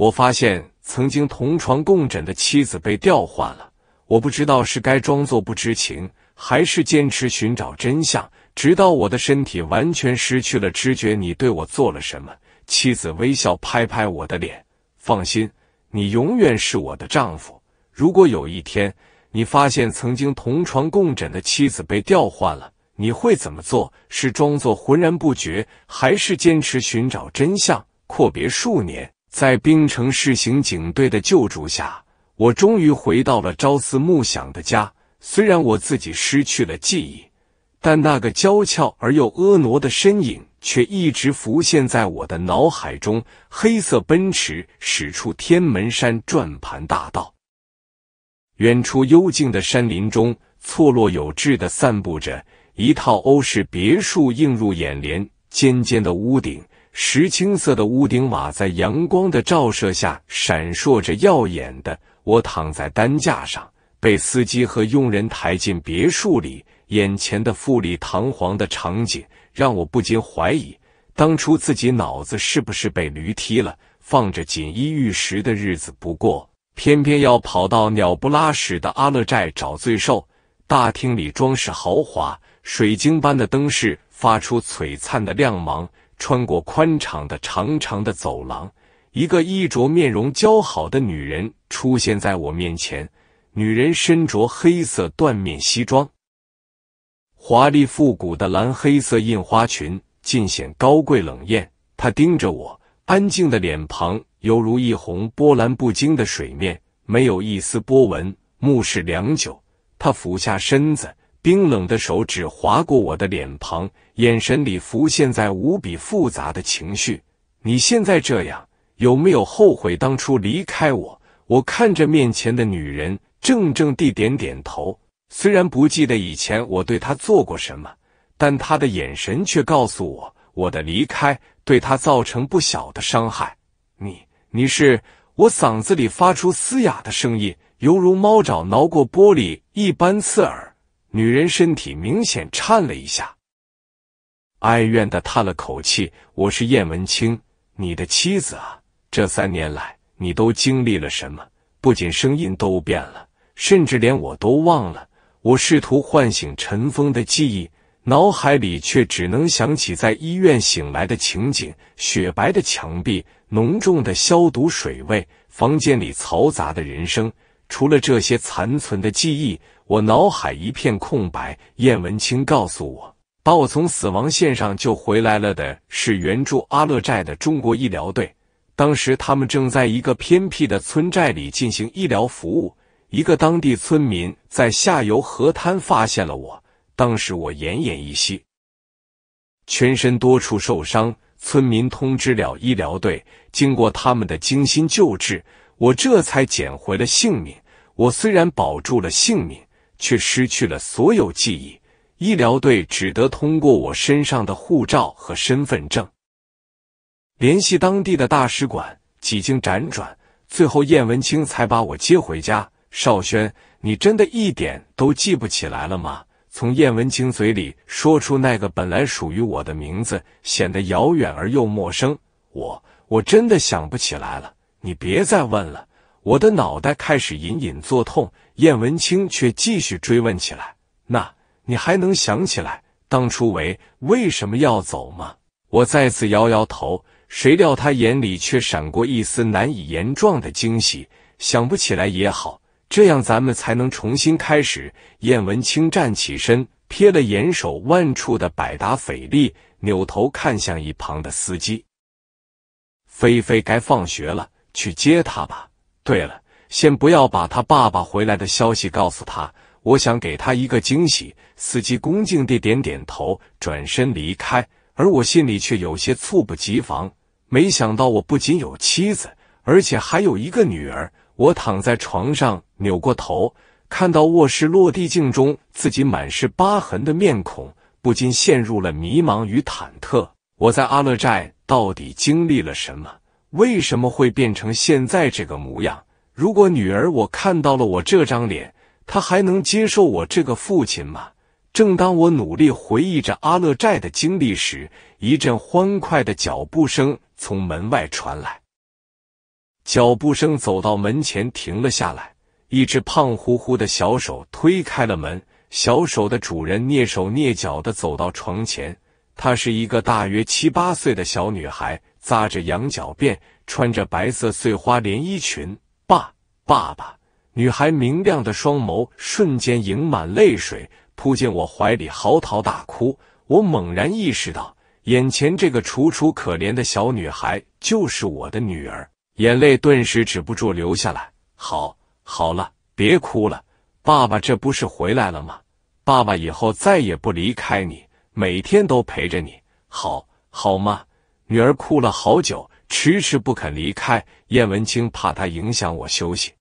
我发现曾经同床共枕的妻子被调换了，我不知道是该装作不知情，还是坚持寻找真相，直到我的身体完全失去了知觉。你对我做了什么？妻子微笑，拍拍我的脸，放心，你永远是我的丈夫。如果有一天你发现曾经同床共枕的妻子被调换了，你会怎么做？是装作浑然不觉，还是坚持寻找真相？阔别数年。在冰城市刑警队的救助下，我终于回到了朝思暮想的家。虽然我自己失去了记忆，但那个娇俏而又婀娜的身影却一直浮现在我的脑海中。黑色奔驰驶出天门山转盘大道，远处幽静的山林中，错落有致的散布着一套欧式别墅，映入眼帘。尖尖的屋顶。石青色的屋顶瓦在阳光的照射下闪烁着耀眼的。我躺在担架上，被司机和佣人抬进别墅里。眼前的富丽堂皇的场景让我不禁怀疑，当初自己脑子是不是被驴踢了？放着锦衣玉食的日子不过，偏偏要跑到鸟不拉屎的阿勒寨找罪受。大厅里装饰豪华，水晶般的灯饰发出璀璨的亮芒。穿过宽敞的长长的走廊，一个衣着面容姣好的女人出现在我面前。女人身着黑色缎面西装，华丽复古的蓝黑色印花裙，尽显高贵冷艳。她盯着我，安静的脸庞犹如一泓波澜不惊的水面，没有一丝波纹。目视良久，她俯下身子。冰冷的手指划过我的脸庞，眼神里浮现在无比复杂的情绪。你现在这样，有没有后悔当初离开我？我看着面前的女人，怔怔地点点头。虽然不记得以前我对她做过什么，但她的眼神却告诉我，我的离开对她造成不小的伤害。你，你是……我嗓子里发出嘶哑的声音，犹如猫爪挠过玻璃一般刺耳。女人身体明显颤了一下，哀怨的叹了口气：“我是燕文清，你的妻子啊。这三年来，你都经历了什么？不仅声音都变了，甚至连我都忘了。我试图唤醒尘封的记忆，脑海里却只能想起在医院醒来的情景：雪白的墙壁，浓重的消毒水味，房间里嘈杂的人声。除了这些残存的记忆。”我脑海一片空白。燕文清告诉我，把我从死亡线上救回来了的是援助阿勒寨的中国医疗队。当时他们正在一个偏僻的村寨里进行医疗服务。一个当地村民在下游河滩发现了我，当时我奄奄一息，全身多处受伤。村民通知了医疗队，经过他们的精心救治，我这才捡回了性命。我虽然保住了性命。却失去了所有记忆，医疗队只得通过我身上的护照和身份证联系当地的大使馆。几经辗转，最后燕文清才把我接回家。少轩，你真的一点都记不起来了吗？从燕文清嘴里说出那个本来属于我的名字，显得遥远而又陌生。我，我真的想不起来了。你别再问了，我的脑袋开始隐隐作痛。燕文清却继续追问起来：“那你还能想起来当初为为什么要走吗？”我再次摇摇头。谁料他眼里却闪过一丝难以言状的惊喜。想不起来也好，这样咱们才能重新开始。燕文清站起身，瞥了眼手腕处的百达翡丽，扭头看向一旁的司机：“菲菲该放学了，去接她吧。对了。”先不要把他爸爸回来的消息告诉他，我想给他一个惊喜。司机恭敬地点点头，转身离开。而我心里却有些猝不及防，没想到我不仅有妻子，而且还有一个女儿。我躺在床上，扭过头，看到卧室落地镜中自己满是疤痕的面孔，不禁陷入了迷茫与忐忑。我在阿勒寨到底经历了什么？为什么会变成现在这个模样？如果女儿我看到了我这张脸，她还能接受我这个父亲吗？正当我努力回忆着阿乐寨的经历时，一阵欢快的脚步声从门外传来。脚步声走到门前停了下来，一只胖乎乎的小手推开了门。小手的主人蹑手蹑脚的走到床前，她是一个大约七八岁的小女孩，扎着羊角辫，穿着白色碎花连衣裙。爸爸，女孩明亮的双眸瞬间盈满泪水，扑进我怀里嚎啕大哭。我猛然意识到，眼前这个楚楚可怜的小女孩就是我的女儿，眼泪顿时止不住流下来。好，好了，别哭了，爸爸这不是回来了吗？爸爸以后再也不离开你，每天都陪着你，好好吗？女儿哭了好久，迟迟不肯离开。燕文清怕她影响我休息。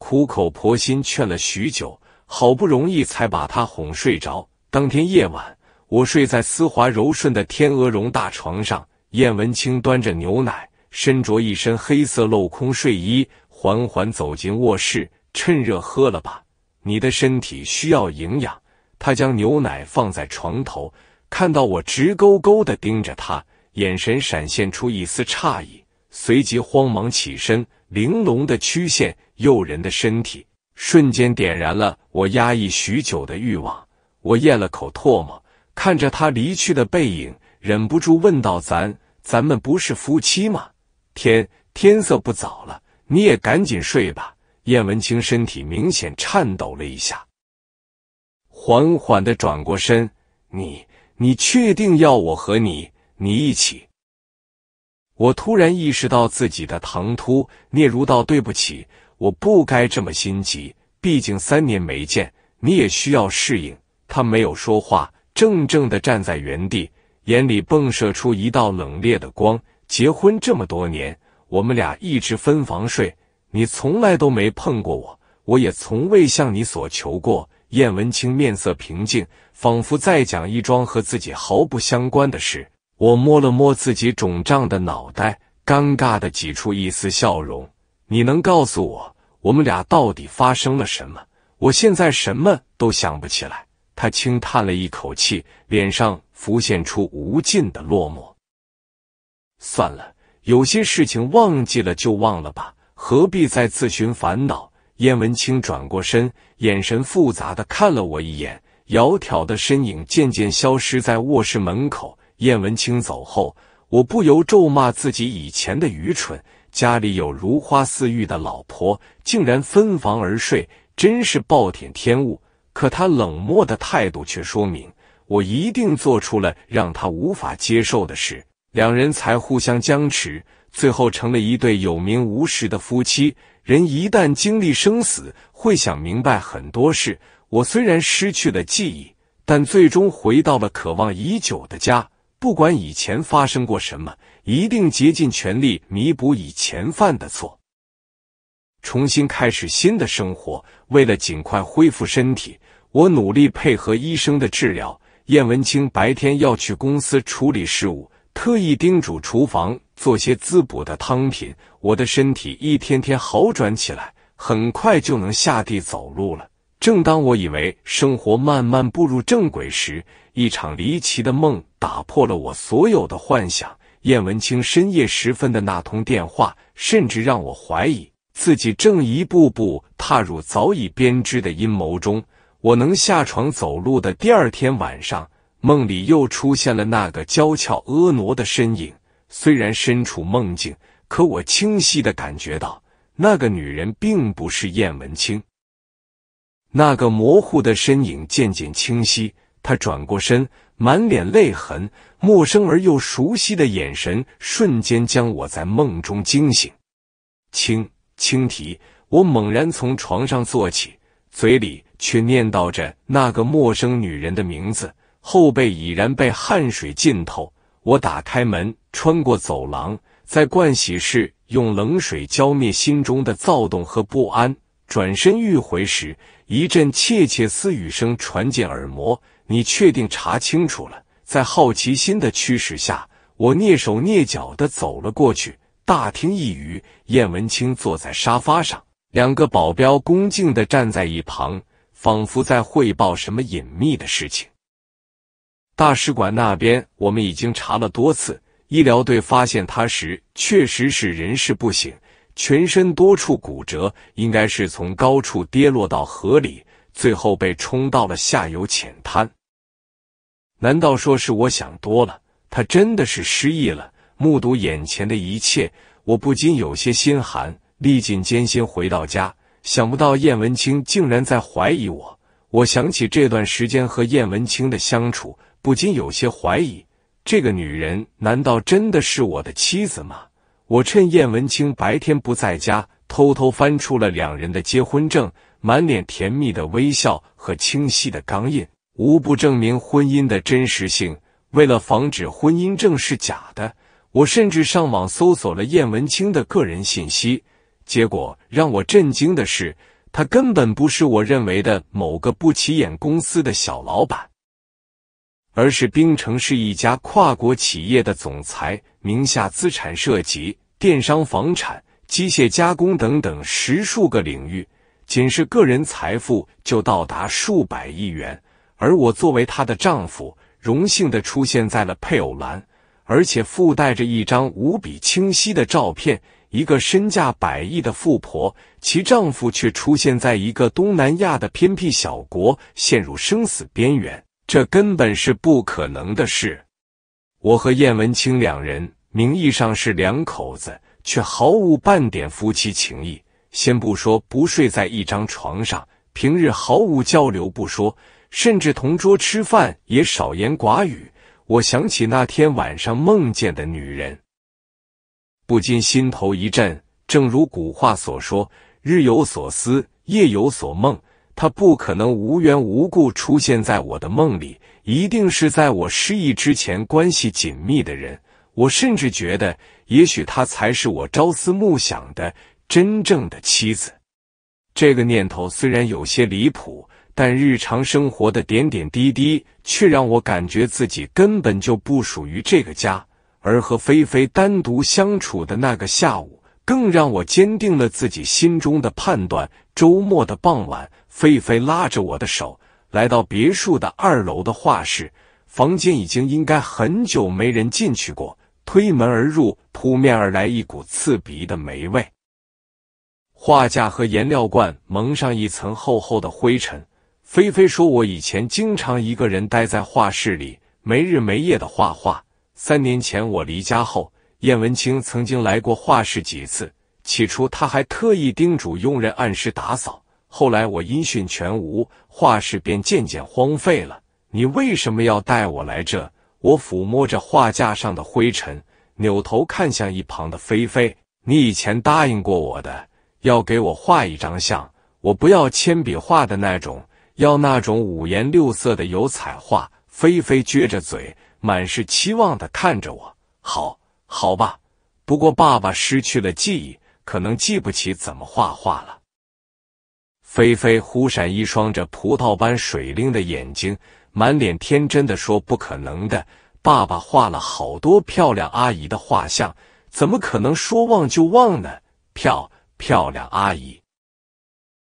苦口婆心劝了许久，好不容易才把他哄睡着。当天夜晚，我睡在丝滑柔顺的天鹅绒大床上，燕文清端着牛奶，身着一身黑色镂空睡衣，缓缓走进卧室，趁热喝了吧，你的身体需要营养。他将牛奶放在床头，看到我直勾勾的盯着他，眼神闪现出一丝诧异，随即慌忙起身。玲珑的曲线，诱人的身体，瞬间点燃了我压抑许久的欲望。我咽了口唾沫，看着他离去的背影，忍不住问道：“咱咱们不是夫妻吗？天，天色不早了，你也赶紧睡吧。”燕文清身体明显颤抖了一下，缓缓的转过身：“你，你确定要我和你，你一起？”我突然意识到自己的唐突，聂如道，对不起，我不该这么心急。毕竟三年没见，你也需要适应。他没有说话，怔怔的站在原地，眼里迸射出一道冷冽的光。结婚这么多年，我们俩一直分房睡，你从来都没碰过我，我也从未向你所求过。燕文清面色平静，仿佛在讲一桩和自己毫不相关的事。我摸了摸自己肿胀的脑袋，尴尬的挤出一丝笑容。你能告诉我，我们俩到底发生了什么？我现在什么都想不起来。他轻叹了一口气，脸上浮现出无尽的落寞。算了，有些事情忘记了就忘了吧，何必再自寻烦恼？燕文清转过身，眼神复杂的看了我一眼，窈窕的身影渐渐消失在卧室门口。燕文清走后，我不由咒骂自己以前的愚蠢。家里有如花似玉的老婆，竟然分房而睡，真是暴殄天物。可他冷漠的态度却说明，我一定做出了让他无法接受的事。两人才互相僵持，最后成了一对有名无实的夫妻。人一旦经历生死，会想明白很多事。我虽然失去了记忆，但最终回到了渴望已久的家。不管以前发生过什么，一定竭尽全力弥补以前犯的错，重新开始新的生活。为了尽快恢复身体，我努力配合医生的治疗。燕文清白天要去公司处理事务，特意叮嘱厨房做些滋补的汤品。我的身体一天天好转起来，很快就能下地走路了。正当我以为生活慢慢步入正轨时，一场离奇的梦打破了我所有的幻想。燕文清深夜时分的那通电话，甚至让我怀疑自己正一步步踏入早已编织的阴谋中。我能下床走路的第二天晚上，梦里又出现了那个娇俏婀娜的身影。虽然身处梦境，可我清晰的感觉到，那个女人并不是燕文清。那个模糊的身影渐渐清晰，他转过身，满脸泪痕，陌生而又熟悉的眼神瞬间将我在梦中惊醒。轻轻提，我猛然从床上坐起，嘴里却念叨着那个陌生女人的名字，后背已然被汗水浸透。我打开门，穿过走廊，在盥洗室用冷水浇灭心中的躁动和不安。转身欲回时，一阵窃窃私语声传进耳膜。你确定查清楚了？在好奇心的驱使下，我蹑手蹑脚的走了过去。大厅一隅，燕文清坐在沙发上，两个保镖恭敬的站在一旁，仿佛在汇报什么隐秘的事情。大使馆那边，我们已经查了多次。医疗队发现他时，确实是人事不省。全身多处骨折，应该是从高处跌落到河里，最后被冲到了下游浅滩。难道说是我想多了？他真的是失忆了？目睹眼前的一切，我不禁有些心寒。历尽艰辛回到家，想不到燕文清竟然在怀疑我。我想起这段时间和燕文清的相处，不禁有些怀疑：这个女人难道真的是我的妻子吗？我趁燕文清白天不在家，偷偷翻出了两人的结婚证，满脸甜蜜的微笑和清晰的钢印，无不证明婚姻的真实性。为了防止婚姻证是假的，我甚至上网搜索了燕文清的个人信息。结果让我震惊的是，他根本不是我认为的某个不起眼公司的小老板。而是冰城是一家跨国企业的总裁，名下资产涉及电商、房产、机械加工等等十数个领域，仅是个人财富就到达数百亿元。而我作为她的丈夫，荣幸的出现在了配偶栏，而且附带着一张无比清晰的照片。一个身价百亿的富婆，其丈夫却出现在一个东南亚的偏僻小国，陷入生死边缘。这根本是不可能的事。我和燕文清两人名义上是两口子，却毫无半点夫妻情谊。先不说不睡在一张床上，平日毫无交流不说，甚至同桌吃饭也少言寡语。我想起那天晚上梦见的女人，不禁心头一震。正如古话所说：“日有所思，夜有所梦。”他不可能无缘无故出现在我的梦里，一定是在我失忆之前关系紧密的人。我甚至觉得，也许他才是我朝思暮想的真正的妻子。这个念头虽然有些离谱，但日常生活的点点滴滴却让我感觉自己根本就不属于这个家。而和菲菲单独相处的那个下午，更让我坚定了自己心中的判断。周末的傍晚。菲菲拉着我的手，来到别墅的二楼的画室。房间已经应该很久没人进去过。推门而入，扑面而来一股刺鼻的霉味。画架和颜料罐蒙上一层厚厚的灰尘。菲菲说：“我以前经常一个人待在画室里，没日没夜的画画。三年前我离家后，燕文清曾经来过画室几次。起初他还特意叮嘱佣人按时打扫。”后来我音讯全无，画室便渐渐荒废了。你为什么要带我来这？我抚摸着画架上的灰尘，扭头看向一旁的菲菲。你以前答应过我的，要给我画一张像。我不要铅笔画的那种，要那种五颜六色的油彩画。菲菲撅着嘴，满是期望的看着我。好，好吧，不过爸爸失去了记忆，可能记不起怎么画画了。菲菲忽闪一双着葡萄般水灵的眼睛，满脸天真的说：“不可能的，爸爸画了好多漂亮阿姨的画像，怎么可能说忘就忘呢？漂漂亮阿姨，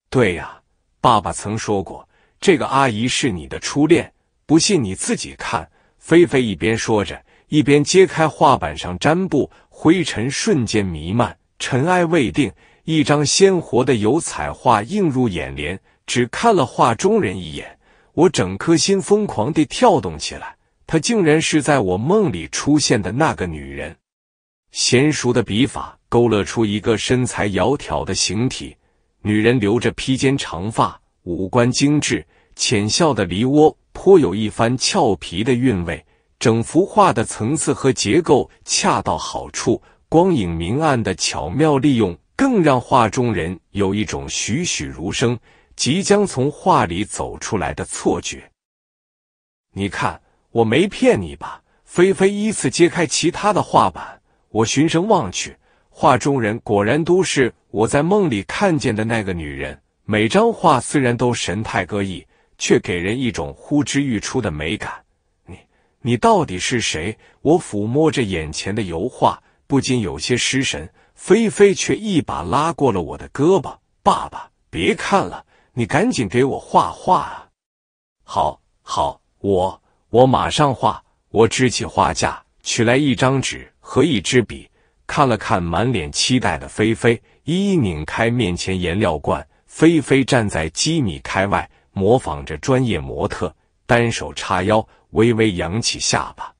对呀，爸爸曾说过，这个阿姨是你的初恋，不信你自己看。”菲菲一边说着，一边揭开画板上粘布，灰尘瞬间弥漫，尘埃未定。一张鲜活的油彩画映入眼帘，只看了画中人一眼，我整颗心疯狂地跳动起来。她竟然是在我梦里出现的那个女人。娴熟的笔法勾勒出一个身材窈窕的形体，女人留着披肩长发，五官精致，浅笑的梨涡颇有一番俏皮的韵味。整幅画的层次和结构恰到好处，光影明暗的巧妙利用。更让画中人有一种栩栩如生、即将从画里走出来的错觉。你看，我没骗你吧？菲菲依次揭开其他的画板，我循声望去，画中人果然都是我在梦里看见的那个女人。每张画虽然都神态各异，却给人一种呼之欲出的美感。你，你到底是谁？我抚摸着眼前的油画，不禁有些失神。菲菲却一把拉过了我的胳膊：“爸爸，别看了，你赶紧给我画画。”“啊！”“好，好，我，我马上画。”我支起画架，取来一张纸和一支笔，看了看满脸期待的菲菲，一一拧开面前颜料罐。菲菲站在几米开外，模仿着专业模特，单手叉腰，微微扬起下巴，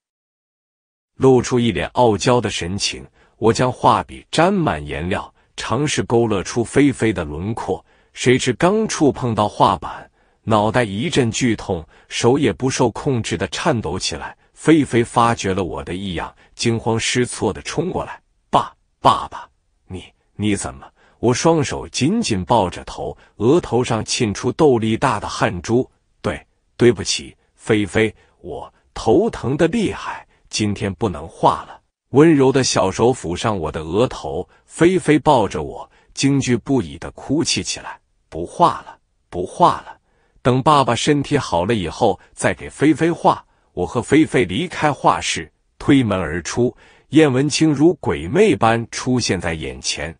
露出一脸傲娇的神情。我将画笔沾满颜料，尝试勾勒出菲菲的轮廓。谁知刚触碰到画板，脑袋一阵剧痛，手也不受控制的颤抖起来。菲菲发觉了我的异样，惊慌失措的冲过来：“爸，爸爸，你你怎么？”我双手紧紧抱着头，额头上沁出豆粒大的汗珠。对，对不起，菲菲，我头疼的厉害，今天不能画了。温柔的小手抚上我的额头，菲菲抱着我，惊惧不已的哭泣起来：“不画了，不画了！等爸爸身体好了以后，再给菲菲画。”我和菲菲离开画室，推门而出，燕文清如鬼魅般出现在眼前。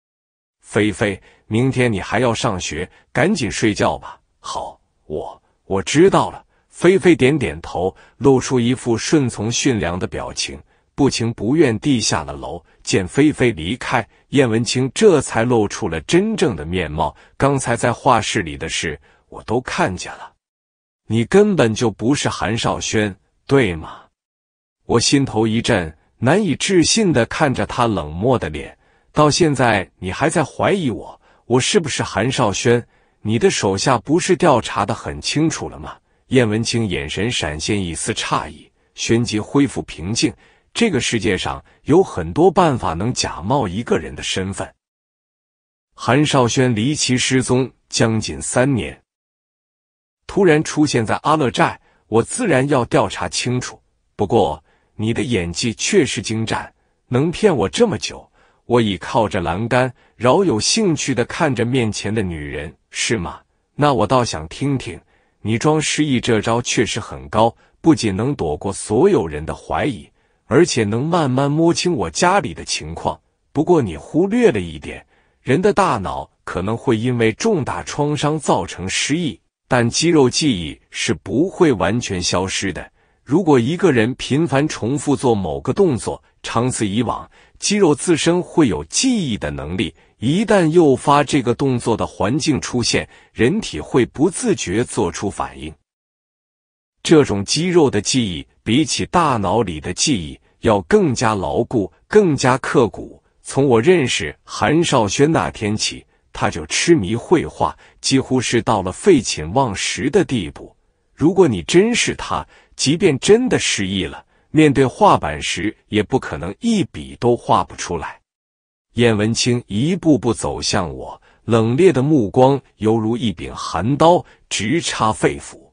“菲菲，明天你还要上学，赶紧睡觉吧。”“好，我我知道了。”菲菲点点头，露出一副顺从驯良的表情。不情不愿地下了楼，见菲菲离开，燕文清这才露出了真正的面貌。刚才在画室里的事，我都看见了。你根本就不是韩少轩，对吗？我心头一震，难以置信的看着他冷漠的脸。到现在，你还在怀疑我？我是不是韩少轩？你的手下不是调查的很清楚了吗？燕文清眼神闪现一丝诧异，旋即恢复平静。这个世界上有很多办法能假冒一个人的身份。韩少轩离奇失踪将近三年，突然出现在阿乐寨，我自然要调查清楚。不过你的演技确实精湛，能骗我这么久。我倚靠着栏杆，饶有兴趣的看着面前的女人，是吗？那我倒想听听，你装失忆这招确实很高，不仅能躲过所有人的怀疑。而且能慢慢摸清我家里的情况。不过你忽略了一点，人的大脑可能会因为重大创伤造成失忆，但肌肉记忆是不会完全消失的。如果一个人频繁重复做某个动作，长此以往，肌肉自身会有记忆的能力。一旦诱发这个动作的环境出现，人体会不自觉做出反应。这种肌肉的记忆，比起大脑里的记忆要更加牢固、更加刻骨。从我认识韩少轩那天起，他就痴迷绘画，几乎是到了废寝忘食的地步。如果你真是他，即便真的失忆了，面对画板时也不可能一笔都画不出来。燕文清一步步走向我，冷冽的目光犹如一柄寒刀，直插肺腑。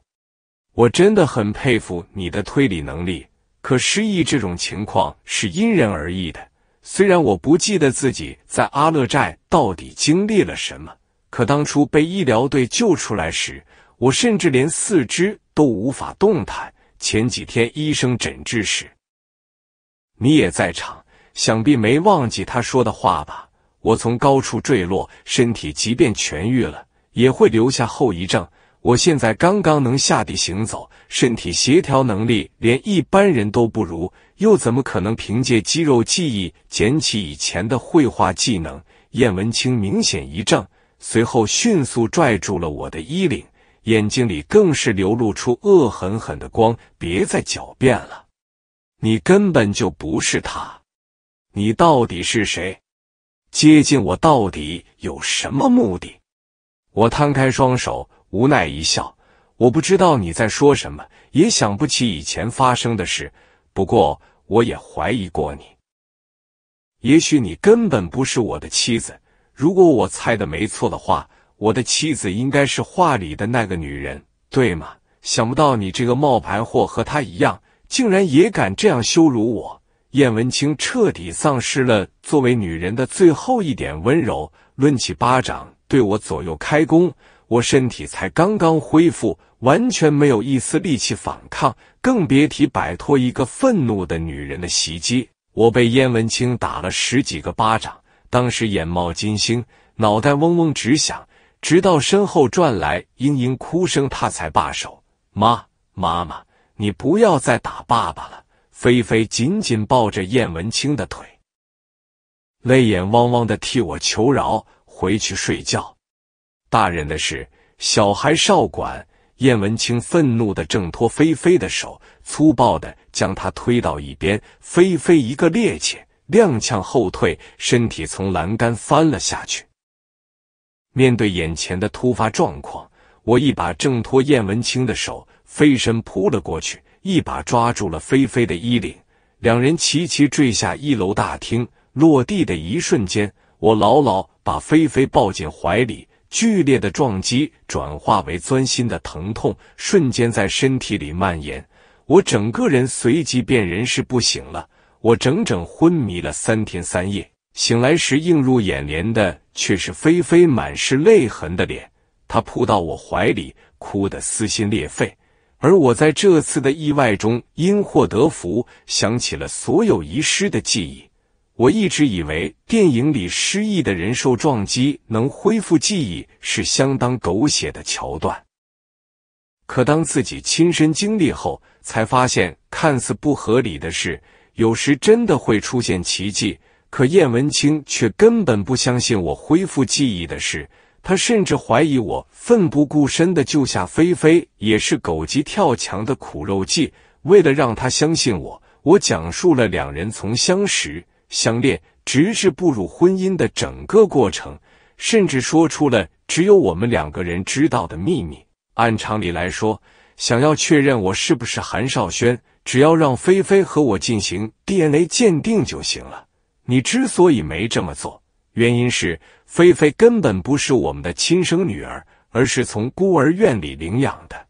我真的很佩服你的推理能力。可失忆这种情况是因人而异的。虽然我不记得自己在阿乐寨到底经历了什么，可当初被医疗队救出来时，我甚至连四肢都无法动弹。前几天医生诊治时，你也在场，想必没忘记他说的话吧？我从高处坠落，身体即便痊愈了，也会留下后遗症。我现在刚刚能下地行走，身体协调能力连一般人都不如，又怎么可能凭借肌肉记忆捡起以前的绘画技能？燕文清明显一怔，随后迅速拽住了我的衣领，眼睛里更是流露出恶狠狠的光：“别再狡辩了，你根本就不是他，你到底是谁？接近我到底有什么目的？”我摊开双手。无奈一笑，我不知道你在说什么，也想不起以前发生的事。不过，我也怀疑过你。也许你根本不是我的妻子。如果我猜的没错的话，我的妻子应该是画里的那个女人，对吗？想不到你这个冒牌货和她一样，竟然也敢这样羞辱我！燕文清彻底丧失了作为女人的最后一点温柔，抡起巴掌对我左右开弓。我身体才刚刚恢复，完全没有一丝力气反抗，更别提摆脱一个愤怒的女人的袭击。我被燕文清打了十几个巴掌，当时眼冒金星，脑袋嗡嗡直响，直到身后传来嘤嘤哭声，他才罢手。妈妈妈，你不要再打爸爸了！菲菲紧紧抱着燕文清的腿，泪眼汪汪的替我求饶，回去睡觉。大人的事，小孩少管。燕文清愤怒的挣脱菲菲的手，粗暴的将她推到一边。菲菲一个趔趄，踉跄后退，身体从栏杆翻了下去。面对眼前的突发状况，我一把挣脱燕文清的手，飞身扑了过去，一把抓住了菲菲的衣领。两人齐齐坠下一楼大厅。落地的一瞬间，我牢牢把菲菲抱进怀里。剧烈的撞击转化为钻心的疼痛，瞬间在身体里蔓延。我整个人随即便人事不省了。我整整昏迷了三天三夜，醒来时映入眼帘的却是菲菲满是泪痕的脸。她扑到我怀里，哭得撕心裂肺。而我在这次的意外中因祸得福，想起了所有遗失的记忆。我一直以为电影里失忆的人受撞击能恢复记忆是相当狗血的桥段，可当自己亲身经历后，才发现看似不合理的事，有时真的会出现奇迹。可燕文清却根本不相信我恢复记忆的事，他甚至怀疑我奋不顾身的救下菲菲也是狗急跳墙的苦肉计。为了让他相信我，我讲述了两人从相识。相恋直至步入婚姻的整个过程，甚至说出了只有我们两个人知道的秘密。按常理来说，想要确认我是不是韩少轩，只要让菲菲和我进行 DNA 鉴定就行了。你之所以没这么做，原因是菲菲根本不是我们的亲生女儿，而是从孤儿院里领养的。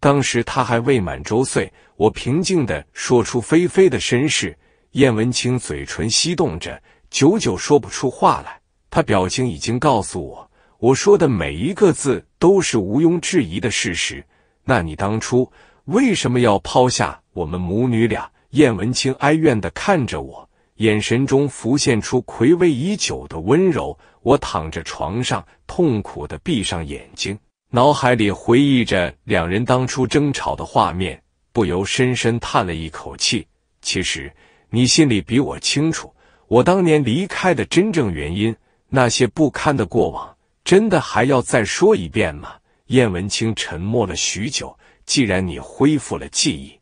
当时她还未满周岁，我平静的说出菲菲的身世。燕文清嘴唇翕动着，久久说不出话来。他表情已经告诉我，我说的每一个字都是毋庸置疑的事实。那你当初为什么要抛下我们母女俩？燕文清哀怨地看着我，眼神中浮现出暌违已久的温柔。我躺着床上，痛苦地闭上眼睛，脑海里回忆着两人当初争吵的画面，不由深深叹了一口气。其实。你心里比我清楚，我当年离开的真正原因，那些不堪的过往，真的还要再说一遍吗？燕文清沉默了许久。既然你恢复了记忆，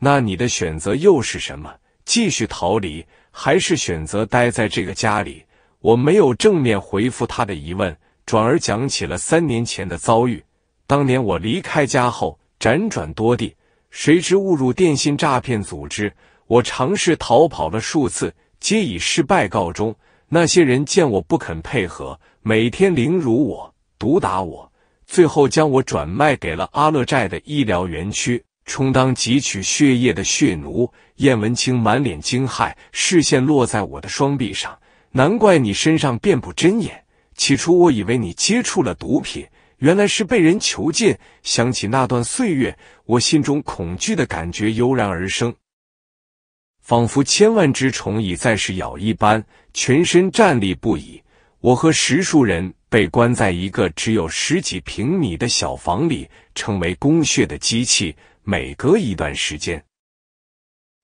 那你的选择又是什么？继续逃离，还是选择待在这个家里？我没有正面回复他的疑问，转而讲起了三年前的遭遇。当年我离开家后，辗转多地，谁知误入电信诈骗组织。我尝试逃跑了数次，皆以失败告终。那些人见我不肯配合，每天凌辱我、毒打我，最后将我转卖给了阿勒寨的医疗园区，充当汲取血液的血奴。燕文清满脸惊骇，视线落在我的双臂上。难怪你身上遍布针眼，起初我以为你接触了毒品，原来是被人囚禁。想起那段岁月，我心中恐惧的感觉油然而生。仿佛千万只虫蚁在是咬一般，全身站立不已。我和十数人被关在一个只有十几平米的小房里，成为供血的机器。每隔一段时间，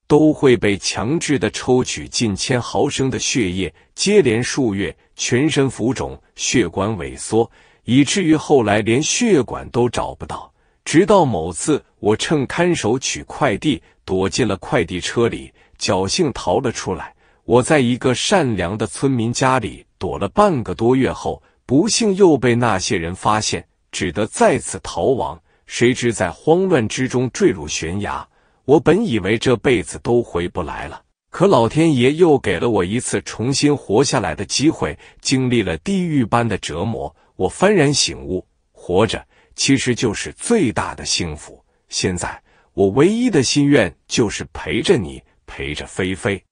都会被强制的抽取近千毫升的血液。接连数月，全身浮肿，血管萎缩，以至于后来连血管都找不到。直到某次，我趁看守取快递，躲进了快递车里。侥幸逃了出来，我在一个善良的村民家里躲了半个多月后，不幸又被那些人发现，只得再次逃亡。谁知在慌乱之中坠入悬崖。我本以为这辈子都回不来了，可老天爷又给了我一次重新活下来的机会。经历了地狱般的折磨，我幡然醒悟：活着其实就是最大的幸福。现在我唯一的心愿就是陪着你。陪着菲菲，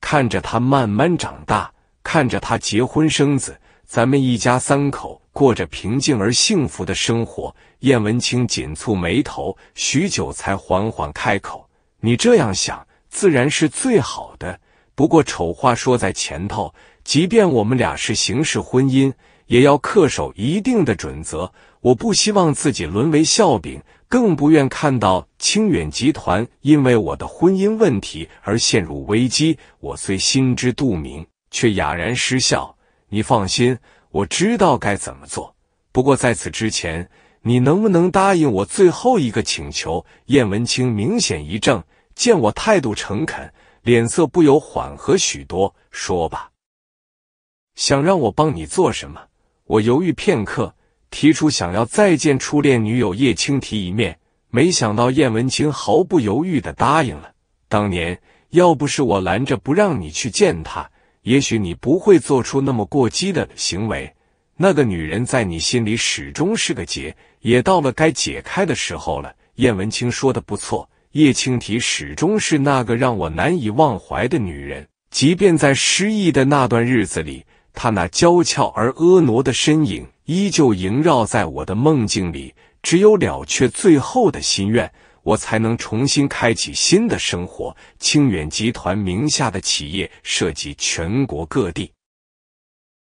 看着她慢慢长大，看着她结婚生子，咱们一家三口过着平静而幸福的生活。燕文清紧蹙眉头，许久才缓缓开口：“你这样想，自然是最好的。不过丑话说在前头，即便我们俩是形式婚姻，也要恪守一定的准则。我不希望自己沦为笑柄。”更不愿看到清远集团因为我的婚姻问题而陷入危机。我虽心知肚明，却哑然失笑。你放心，我知道该怎么做。不过在此之前，你能不能答应我最后一个请求？燕文清明显一怔，见我态度诚恳，脸色不由缓和许多。说吧，想让我帮你做什么？我犹豫片刻。提出想要再见初恋女友叶青提一面，没想到燕文清毫不犹豫的答应了。当年要不是我拦着不让你去见她，也许你不会做出那么过激的行为。那个女人在你心里始终是个结，也到了该解开的时候了。燕文清说的不错，叶青提始终是那个让我难以忘怀的女人，即便在失忆的那段日子里，她那娇俏而婀娜的身影。依旧萦绕在我的梦境里。只有了却最后的心愿，我才能重新开启新的生活。清远集团名下的企业涉及全国各地，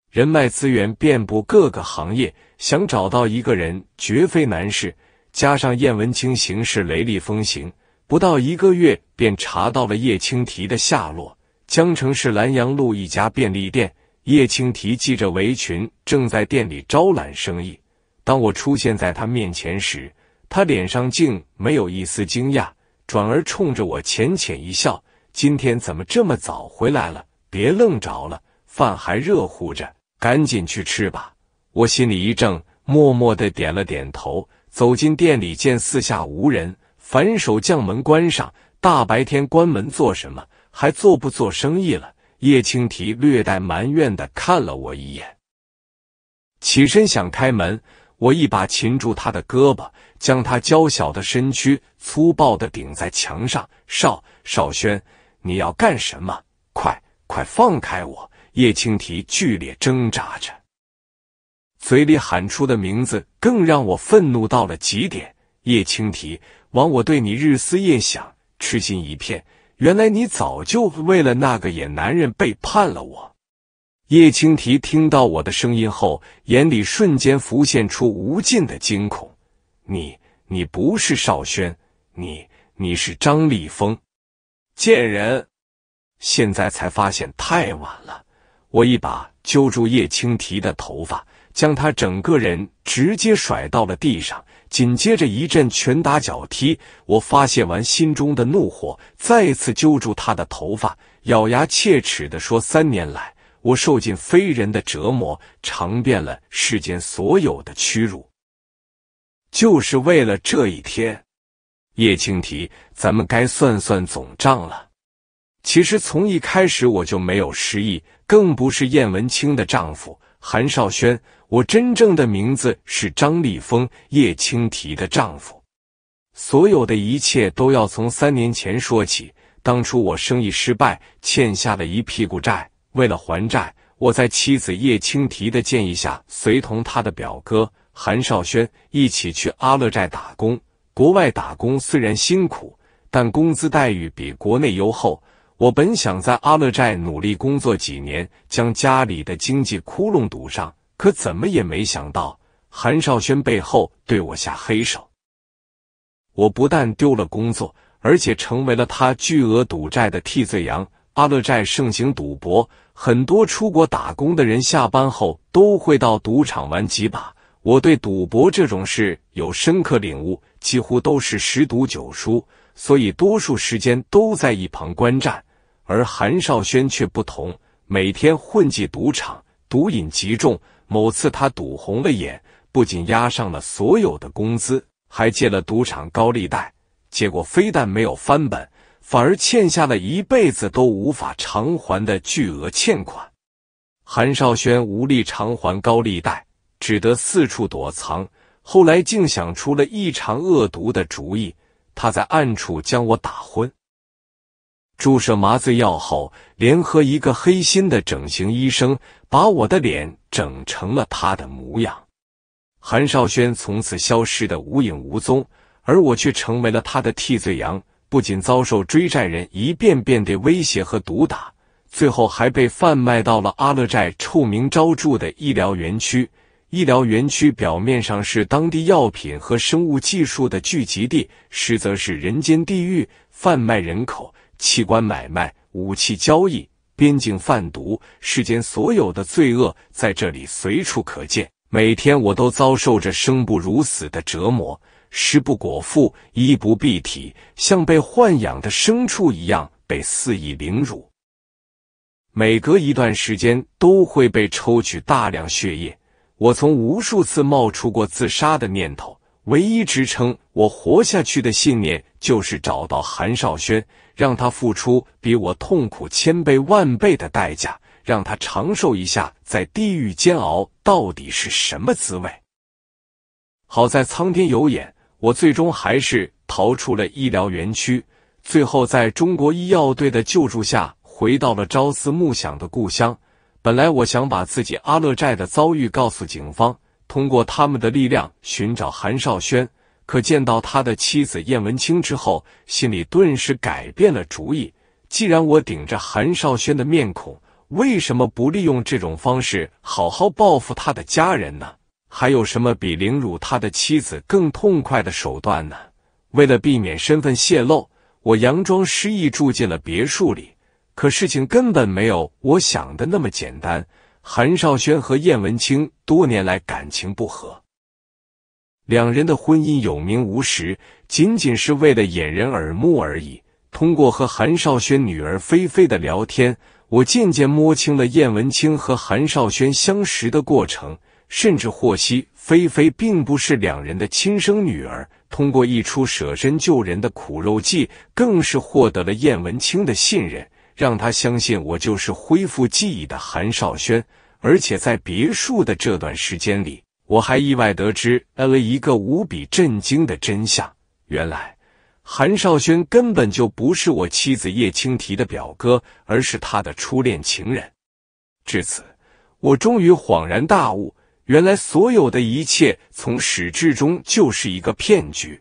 人脉资源遍布各个行业，想找到一个人绝非难事。加上燕文清行事雷厉风行，不到一个月便查到了叶青提的下落，江城市兰阳路一家便利店。叶青提系着围裙，正在店里招揽生意。当我出现在他面前时，他脸上竟没有一丝惊讶，转而冲着我浅浅一笑：“今天怎么这么早回来了？别愣着了，饭还热乎着，赶紧去吃吧。”我心里一怔，默默的点了点头，走进店里，见四下无人，反手将门关上。大白天关门做什么？还做不做生意了？叶青提略带埋怨的看了我一眼，起身想开门，我一把擒住他的胳膊，将他娇小的身躯粗暴的顶在墙上。少少轩，你要干什么？快快放开我！叶青提剧烈挣扎着，嘴里喊出的名字更让我愤怒到了极点。叶青提，枉我对你日思夜想，痴心一片。原来你早就为了那个野男人背叛了我。叶青提听到我的声音后，眼里瞬间浮现出无尽的惊恐。你，你不是少轩，你，你是张立峰，贱人！现在才发现太晚了。我一把揪住叶青提的头发，将她整个人直接甩到了地上。紧接着一阵拳打脚踢，我发泄完心中的怒火，再次揪住他的头发，咬牙切齿的说：“三年来，我受尽非人的折磨，尝遍了世间所有的屈辱，就是为了这一天。”叶青提，咱们该算算总账了。其实从一开始我就没有失忆，更不是燕文清的丈夫。韩少轩，我真正的名字是张立峰，叶青提的丈夫。所有的一切都要从三年前说起。当初我生意失败，欠下了一屁股债。为了还债，我在妻子叶青提的建议下，随同他的表哥韩少轩一起去阿勒寨打工。国外打工虽然辛苦，但工资待遇比国内优厚。我本想在阿勒寨努力工作几年，将家里的经济窟窿堵上，可怎么也没想到韩少轩背后对我下黑手。我不但丢了工作，而且成为了他巨额赌债的替罪羊。阿勒寨盛行赌博，很多出国打工的人下班后都会到赌场玩几把。我对赌博这种事有深刻领悟，几乎都是十赌九输。所以，多数时间都在一旁观战，而韩少轩却不同，每天混迹赌场，赌瘾极重。某次他赌红了眼，不仅押上了所有的工资，还借了赌场高利贷。结果非但没有翻本，反而欠下了一辈子都无法偿还的巨额欠款。韩少轩无力偿还高利贷，只得四处躲藏。后来竟想出了异常恶毒的主意。他在暗处将我打昏，注射麻醉药后，联合一个黑心的整形医生，把我的脸整成了他的模样。韩少轩从此消失的无影无踪，而我却成为了他的替罪羊，不仅遭受追债人一遍遍的威胁和毒打，最后还被贩卖到了阿勒寨臭名昭著的医疗园区。医疗园区表面上是当地药品和生物技术的聚集地，实则是人间地狱。贩卖人口、器官买卖、武器交易、边境贩毒，世间所有的罪恶在这里随处可见。每天我都遭受着生不如死的折磨，食不果腹，衣不蔽体，像被豢养的牲畜一样被肆意凌辱。每隔一段时间，都会被抽取大量血液。我从无数次冒出过自杀的念头，唯一支撑我活下去的信念就是找到韩少轩，让他付出比我痛苦千倍万倍的代价，让他尝受一下在地狱煎熬到底是什么滋味。好在苍天有眼，我最终还是逃出了医疗园区，最后在中国医药队的救助下，回到了朝思暮想的故乡。本来我想把自己阿乐寨的遭遇告诉警方，通过他们的力量寻找韩少轩。可见到他的妻子燕文清之后，心里顿时改变了主意。既然我顶着韩少轩的面孔，为什么不利用这种方式好好报复他的家人呢？还有什么比凌辱他的妻子更痛快的手段呢？为了避免身份泄露，我佯装失忆，住进了别墅里。可事情根本没有我想的那么简单。韩少轩和燕文清多年来感情不和，两人的婚姻有名无实，仅仅是为了掩人耳目而已。通过和韩少轩女儿菲菲的聊天，我渐渐摸清了燕文清和韩少轩相识的过程，甚至获悉菲菲并不是两人的亲生女儿。通过一出舍身救人的苦肉计，更是获得了燕文清的信任。让他相信我就是恢复记忆的韩少轩，而且在别墅的这段时间里，我还意外得知了一个无比震惊的真相：原来韩少轩根本就不是我妻子叶青提的表哥，而是他的初恋情人。至此，我终于恍然大悟，原来所有的一切从始至终就是一个骗局。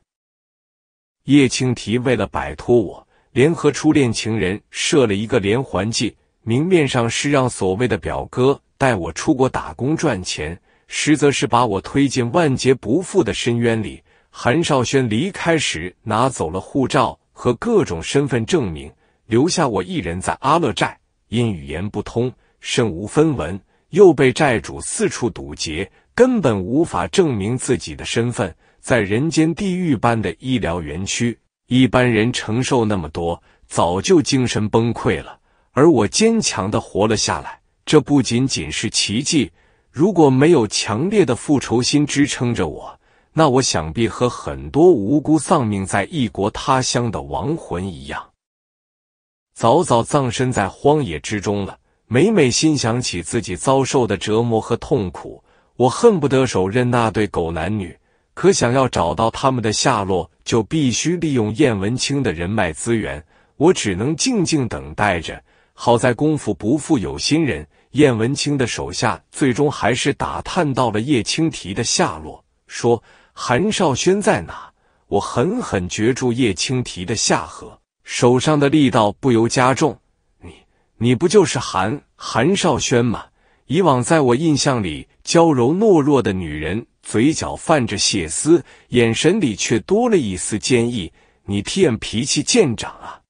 叶青提为了摆脱我。联合初恋情人设了一个连环计，明面上是让所谓的表哥带我出国打工赚钱，实则是把我推进万劫不复的深渊里。韩少轩离开时拿走了护照和各种身份证明，留下我一人在阿乐寨，因语言不通，身无分文，又被债主四处堵截，根本无法证明自己的身份，在人间地狱般的医疗园区。一般人承受那么多，早就精神崩溃了。而我坚强的活了下来，这不仅仅是奇迹。如果没有强烈的复仇心支撑着我，那我想必和很多无辜丧命在异国他乡的亡魂一样，早早葬身在荒野之中了。每每心想起自己遭受的折磨和痛苦，我恨不得手刃那对狗男女。可想要找到他们的下落，就必须利用燕文清的人脉资源。我只能静静等待着。好在功夫不负有心人，燕文清的手下最终还是打探到了叶青提的下落。说韩少轩在哪？我狠狠攫住叶青提的下颌，手上的力道不由加重。你你不就是韩韩少轩吗？以往在我印象里，娇柔懦弱的女人。嘴角泛着血丝，眼神里却多了一丝坚毅。你 M 脾气见长啊！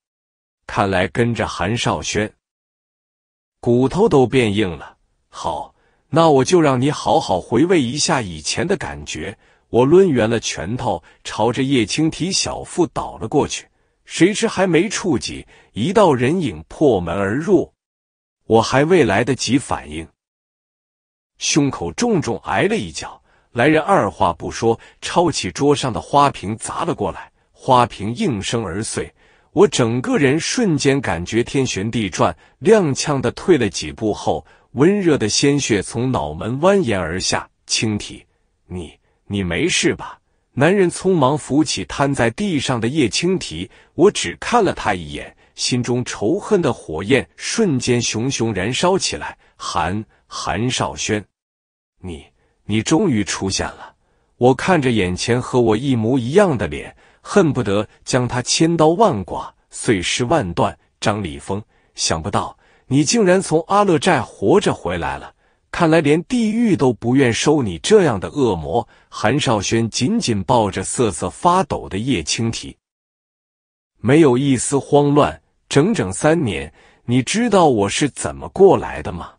看来跟着韩少轩，骨头都变硬了。好，那我就让你好好回味一下以前的感觉。我抡圆了拳头，朝着叶青提小腹倒了过去。谁知还没触及，一道人影破门而入。我还未来得及反应，胸口重重挨了一脚。来人二话不说，抄起桌上的花瓶砸了过来，花瓶应声而碎。我整个人瞬间感觉天旋地转，踉跄的退了几步后，温热的鲜血从脑门蜿蜒而下。青提，你你没事吧？男人匆忙扶起瘫在地上的叶青提，我只看了他一眼，心中仇恨的火焰瞬间熊熊燃烧起来。韩韩少轩，你。你终于出现了！我看着眼前和我一模一样的脸，恨不得将他千刀万剐、碎尸万段。张立峰，想不到你竟然从阿乐寨活着回来了，看来连地狱都不愿收你这样的恶魔。韩少轩紧紧抱着瑟瑟发抖的叶青提，没有一丝慌乱。整整三年，你知道我是怎么过来的吗？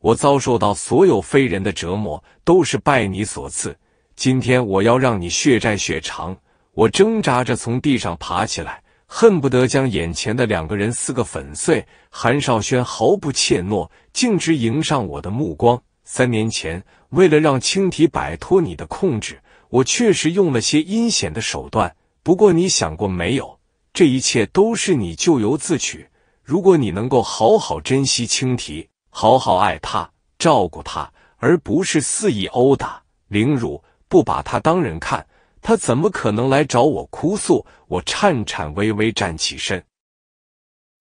我遭受到所有非人的折磨，都是拜你所赐。今天我要让你血债血偿！我挣扎着从地上爬起来，恨不得将眼前的两个人撕个粉碎。韩少轩毫不怯懦，径直迎上我的目光。三年前，为了让青提摆脱你的控制，我确实用了些阴险的手段。不过你想过没有，这一切都是你咎由自取。如果你能够好好珍惜青提，好好爱她，照顾她，而不是肆意殴打、凌辱，不把她当人看，她怎么可能来找我哭诉？我颤颤巍巍站起身，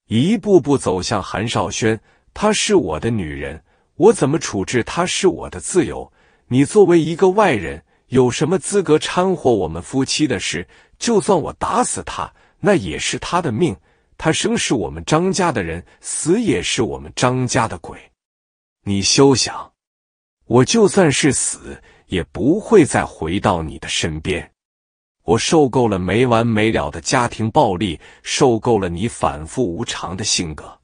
一步步走向韩少轩。她是我的女人，我怎么处置她是我的自由。你作为一个外人，有什么资格掺和我们夫妻的事？就算我打死她，那也是她的命。他生是我们张家的人，死也是我们张家的鬼。你休想！我就算是死，也不会再回到你的身边。我受够了没完没了的家庭暴力，受够了你反复无常的性格。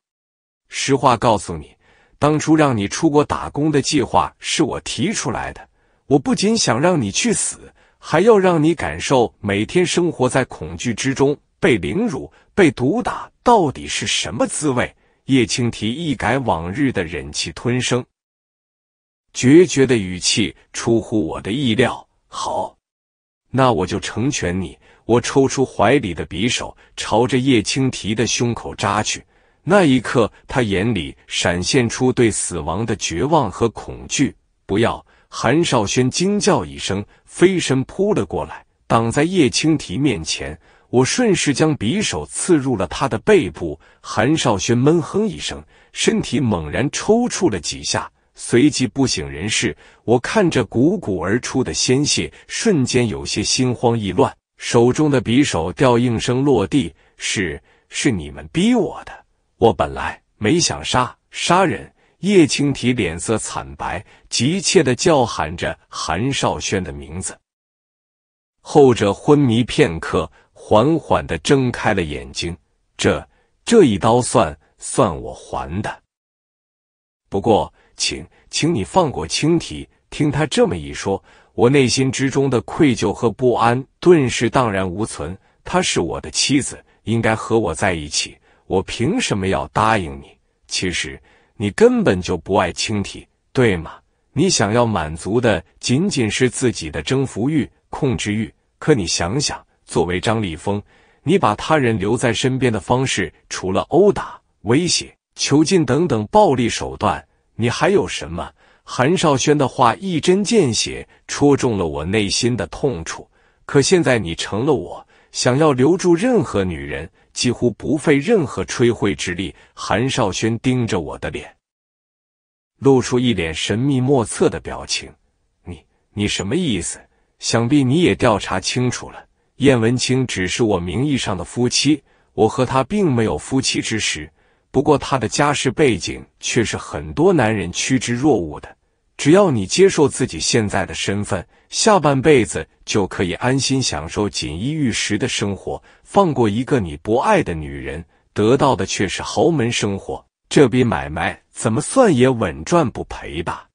实话告诉你，当初让你出国打工的计划是我提出来的。我不仅想让你去死，还要让你感受每天生活在恐惧之中。被凌辱、被毒打，到底是什么滋味？叶青提一改往日的忍气吞声，决绝的语气出乎我的意料。好，那我就成全你。我抽出怀里的匕首，朝着叶青提的胸口扎去。那一刻，他眼里闪现出对死亡的绝望和恐惧。不要！韩少轩惊叫一声，飞身扑了过来，挡在叶青提面前。我顺势将匕首刺入了他的背部，韩少轩闷哼一声，身体猛然抽搐了几下，随即不省人事。我看着汩汩而出的鲜血，瞬间有些心慌意乱，手中的匕首掉应声落地。是是你们逼我的，我本来没想杀杀人。叶青提脸色惨白，急切的叫喊着韩少轩的名字，后者昏迷片刻。缓缓的睁开了眼睛，这这一刀算算我还的。不过，请请你放过青提。听他这么一说，我内心之中的愧疚和不安顿时荡然无存。她是我的妻子，应该和我在一起，我凭什么要答应你？其实你根本就不爱青提，对吗？你想要满足的仅仅是自己的征服欲、控制欲。可你想想。作为张立峰，你把他人留在身边的方式，除了殴打、威胁、囚禁等等暴力手段，你还有什么？韩少轩的话一针见血，戳中了我内心的痛处。可现在你成了我，想要留住任何女人，几乎不费任何吹灰之力。韩少轩盯着我的脸，露出一脸神秘莫测的表情。你，你什么意思？想必你也调查清楚了。燕文清只是我名义上的夫妻，我和他并没有夫妻之实。不过他的家世背景却是很多男人趋之若鹜的。只要你接受自己现在的身份，下半辈子就可以安心享受锦衣玉食的生活。放过一个你不爱的女人，得到的却是豪门生活。这笔买卖怎么算也稳赚不赔吧？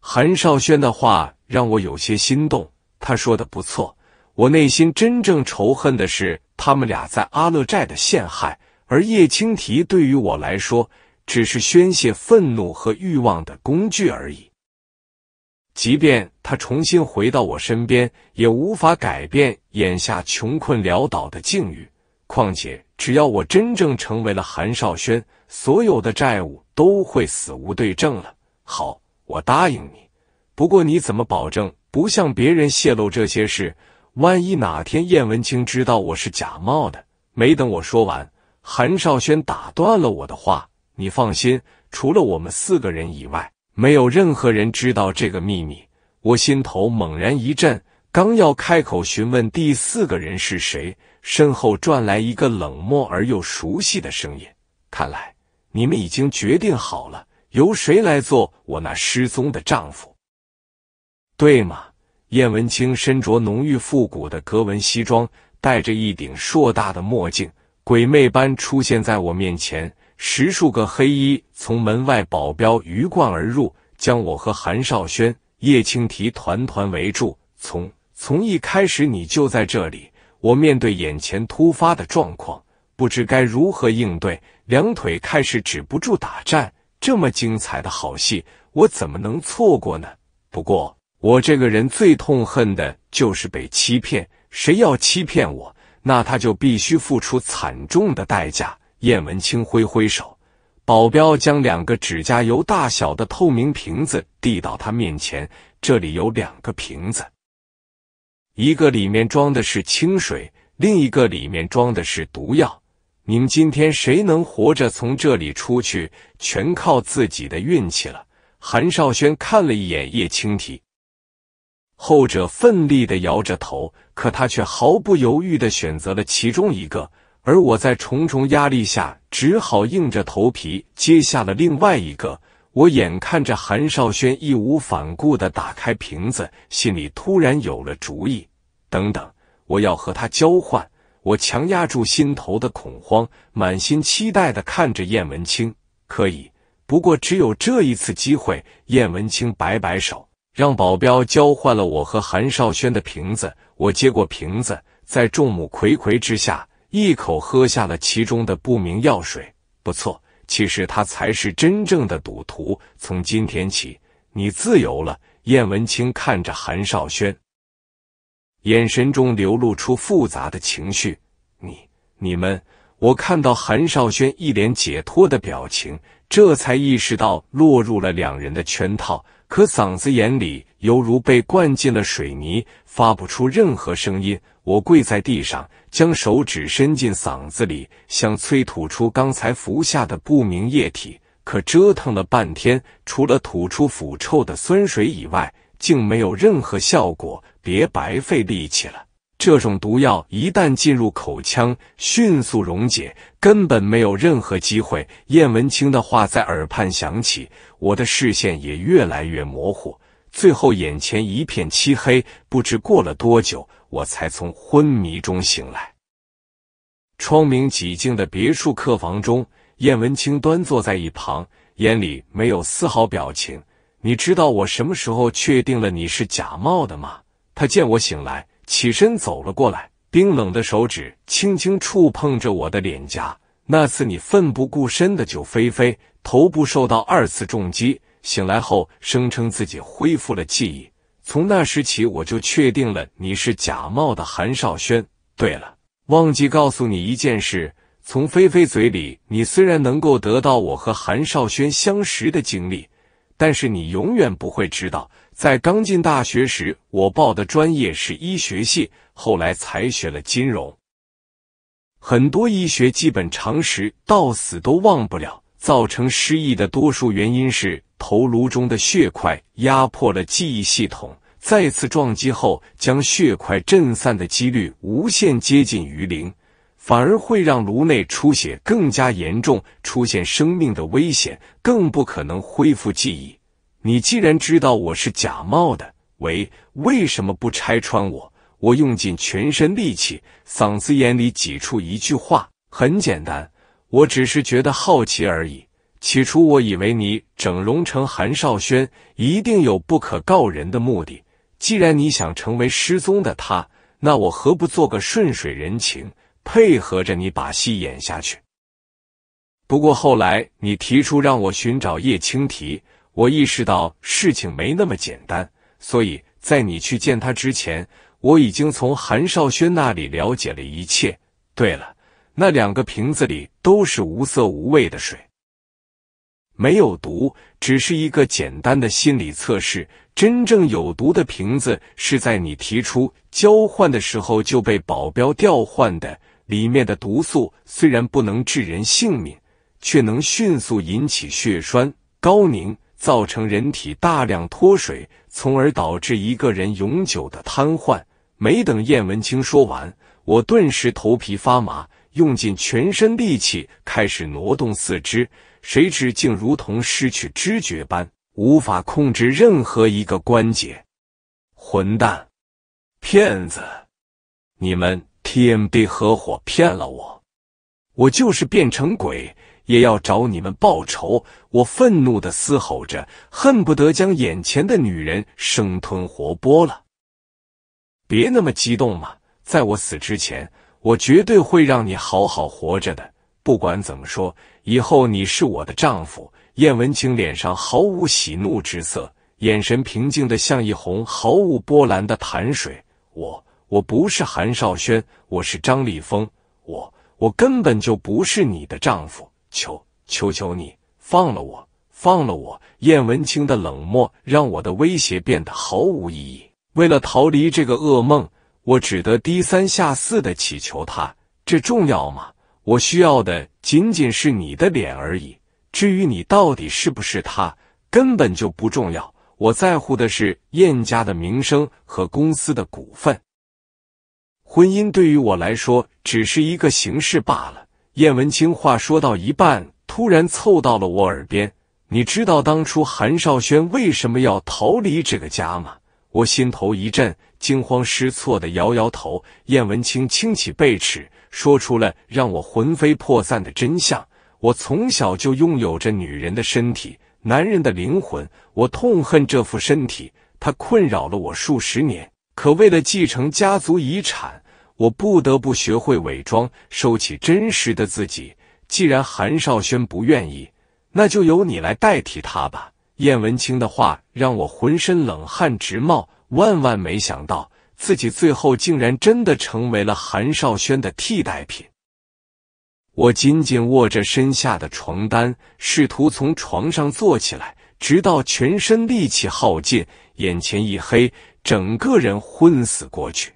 韩少轩的话让我有些心动。他说的不错。我内心真正仇恨的是他们俩在阿勒寨的陷害，而叶青提对于我来说只是宣泄愤怒和欲望的工具而已。即便他重新回到我身边，也无法改变眼下穷困潦倒的境遇。况且，只要我真正成为了韩少轩，所有的债务都会死无对证了。好，我答应你。不过，你怎么保证不向别人泄露这些事？万一哪天燕文清知道我是假冒的，没等我说完，韩少轩打断了我的话。你放心，除了我们四个人以外，没有任何人知道这个秘密。我心头猛然一震，刚要开口询问第四个人是谁，身后转来一个冷漠而又熟悉的声音。看来你们已经决定好了，由谁来做我那失踪的丈夫，对吗？燕文清身着浓郁复古的格纹西装，戴着一顶硕大的墨镜，鬼魅般出现在我面前。十数个黑衣从门外保镖鱼贯而入，将我和韩少轩、叶青提团团围住。从从一开始你就在这里。我面对眼前突发的状况，不知该如何应对，两腿开始止不住打颤。这么精彩的好戏，我怎么能错过呢？不过。我这个人最痛恨的就是被欺骗。谁要欺骗我，那他就必须付出惨重的代价。叶文清挥挥手，保镖将两个指甲油大小的透明瓶子递到他面前。这里有两个瓶子，一个里面装的是清水，另一个里面装的是毒药。你们今天谁能活着从这里出去，全靠自己的运气了。韩少轩看了一眼叶青提。后者奋力的摇着头，可他却毫不犹豫的选择了其中一个，而我在重重压力下只好硬着头皮接下了另外一个。我眼看着韩少轩义无反顾的打开瓶子，心里突然有了主意。等等，我要和他交换。我强压住心头的恐慌，满心期待的看着燕文清。可以，不过只有这一次机会。燕文清摆摆手。让保镖交换了我和韩少轩的瓶子，我接过瓶子，在众目睽睽之下一口喝下了其中的不明药水。不错，其实他才是真正的赌徒。从今天起，你自由了。燕文清看着韩少轩，眼神中流露出复杂的情绪。你、你们，我看到韩少轩一脸解脱的表情，这才意识到落入了两人的圈套。可嗓子眼里犹如被灌进了水泥，发不出任何声音。我跪在地上，将手指伸进嗓子里，想催吐出刚才服下的不明液体，可折腾了半天，除了吐出腐臭的酸水以外，竟没有任何效果。别白费力气了。这种毒药一旦进入口腔，迅速溶解，根本没有任何机会。燕文清的话在耳畔响起，我的视线也越来越模糊，最后眼前一片漆黑。不知过了多久，我才从昏迷中醒来。窗明几净的别墅客房中，燕文清端坐在一旁，眼里没有丝毫表情。你知道我什么时候确定了你是假冒的吗？他见我醒来。起身走了过来，冰冷的手指轻轻触碰着我的脸颊。那次你奋不顾身的救菲菲，头部受到二次重击，醒来后声称自己恢复了记忆。从那时起，我就确定了你是假冒的韩少轩。对了，忘记告诉你一件事，从菲菲嘴里，你虽然能够得到我和韩少轩相识的经历，但是你永远不会知道。在刚进大学时，我报的专业是医学系，后来才学了金融。很多医学基本常识到死都忘不了。造成失忆的多数原因是头颅中的血块压迫了记忆系统，再次撞击后将血块震散的几率无限接近于零，反而会让颅内出血更加严重，出现生命的危险，更不可能恢复记忆。你既然知道我是假冒的，为为什么不拆穿我？我用尽全身力气，嗓子眼里挤出一句话：很简单，我只是觉得好奇而已。起初我以为你整容成韩少轩一定有不可告人的目的。既然你想成为失踪的他，那我何不做个顺水人情，配合着你把戏演下去？不过后来你提出让我寻找叶青提。我意识到事情没那么简单，所以在你去见他之前，我已经从韩少轩那里了解了一切。对了，那两个瓶子里都是无色无味的水，没有毒，只是一个简单的心理测试。真正有毒的瓶子是在你提出交换的时候就被保镖调换的。里面的毒素虽然不能致人性命，却能迅速引起血栓高凝。造成人体大量脱水，从而导致一个人永久的瘫痪。没等燕文清说完，我顿时头皮发麻，用尽全身力气开始挪动四肢，谁知竟如同失去知觉般，无法控制任何一个关节。混蛋，骗子！你们 TMD 合伙骗了我！我就是变成鬼！也要找你们报仇！我愤怒的嘶吼着，恨不得将眼前的女人生吞活剥了。别那么激动嘛，在我死之前，我绝对会让你好好活着的。不管怎么说，以后你是我的丈夫。”燕文清脸上毫无喜怒之色，眼神平静的像一泓毫无波澜的潭水。“我我不是韩少轩，我是张立峰，我我根本就不是你的丈夫。”求求求你放了我，放了我！燕文清的冷漠让我的威胁变得毫无意义。为了逃离这个噩梦，我只得低三下四的祈求他。这重要吗？我需要的仅仅是你的脸而已。至于你到底是不是他，根本就不重要。我在乎的是燕家的名声和公司的股份。婚姻对于我来说，只是一个形式罢了。燕文清话说到一半，突然凑到了我耳边：“你知道当初韩少轩为什么要逃离这个家吗？”我心头一震，惊慌失措的摇摇头。燕文清轻起背齿，说出了让我魂飞魄散的真相：“我从小就拥有着女人的身体，男人的灵魂。我痛恨这副身体，它困扰了我数十年。可为了继承家族遗产。”我不得不学会伪装，收起真实的自己。既然韩少轩不愿意，那就由你来代替他吧。燕文清的话让我浑身冷汗直冒，万万没想到自己最后竟然真的成为了韩少轩的替代品。我紧紧握着身下的床单，试图从床上坐起来，直到全身力气耗尽，眼前一黑，整个人昏死过去。